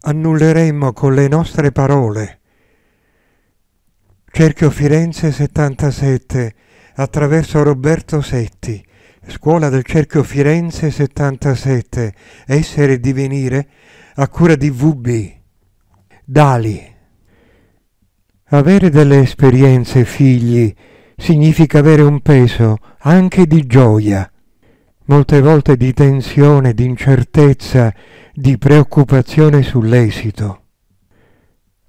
annulleremmo con le nostre parole. Cerchio Firenze 77 attraverso Roberto Setti, Scuola del Cerchio Firenze 77, Essere e Divenire, a cura di VB. Dali. Avere delle esperienze, figli, significa avere un peso anche di gioia, molte volte di tensione, di incertezza, di preoccupazione sull'esito.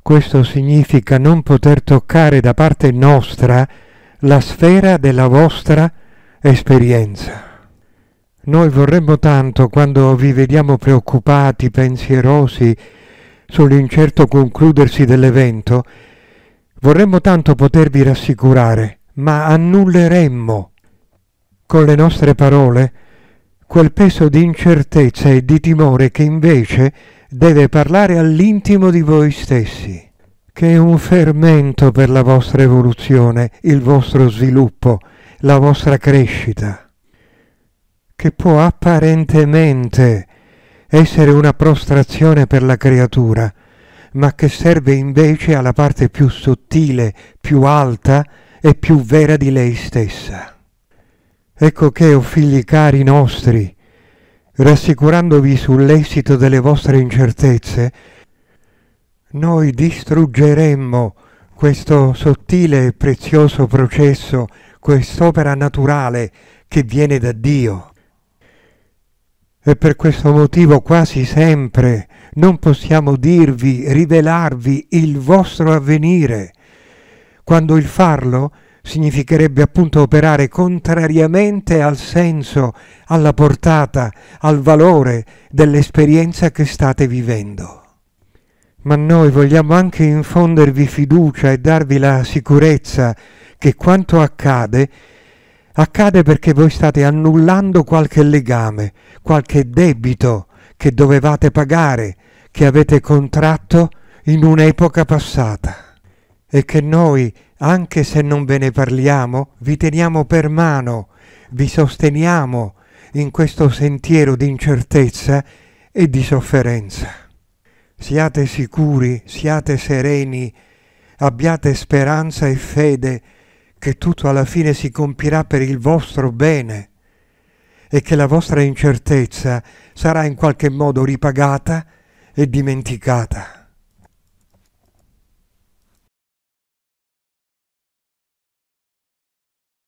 Questo significa non poter toccare da parte nostra la sfera della vostra esperienza. Noi vorremmo tanto, quando vi vediamo preoccupati, pensierosi sull'incerto concludersi dell'evento, vorremmo tanto potervi rassicurare, ma annulleremmo con le nostre parole quel peso di incertezza e di timore che invece deve parlare all'intimo di voi stessi, che è un fermento per la vostra evoluzione, il vostro sviluppo, la vostra crescita, che può apparentemente essere una prostrazione per la creatura, ma che serve invece alla parte più sottile, più alta e più vera di lei stessa. Ecco che, o oh figli cari nostri, rassicurandovi sull'esito delle vostre incertezze, noi distruggeremmo questo sottile e prezioso processo, quest'opera naturale che viene da Dio. E per questo motivo quasi sempre non possiamo dirvi, rivelarvi il vostro avvenire, quando il farlo è significherebbe appunto operare contrariamente al senso, alla portata, al valore dell'esperienza che state vivendo. Ma noi vogliamo anche infondervi fiducia e darvi la sicurezza che quanto accade accade perché voi state annullando qualche legame, qualche debito che dovevate pagare, che avete contratto in un'epoca passata e che noi anche se non ve ne parliamo, vi teniamo per mano, vi sosteniamo in questo sentiero di incertezza e di sofferenza. Siate sicuri, siate sereni, abbiate speranza e fede che tutto alla fine si compirà per il vostro bene e che la vostra incertezza sarà in qualche modo ripagata e dimenticata.